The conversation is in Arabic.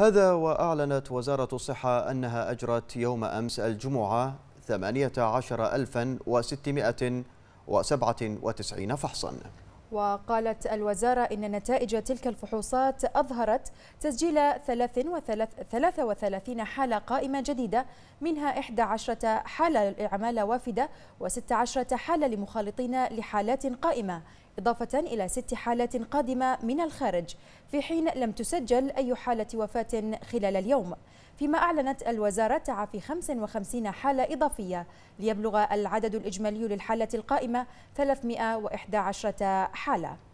هذا وأعلنت وزارة الصحة أنها أجرت يوم أمس الجمعة 18697 فحصاً وقالت الوزارة إن نتائج تلك الفحوصات أظهرت تسجيل 33 حالة قائمة جديدة منها 11 حالة للعمالة وافدة و16 حالة لمخالطين لحالات قائمة إضافة إلى ست حالات قادمة من الخارج في حين لم تسجل أي حالة وفاة خلال اليوم فيما أعلنت الوزارة تعافي 55 حالة إضافية ليبلغ العدد الإجمالي للحالة القائمة 311 حالة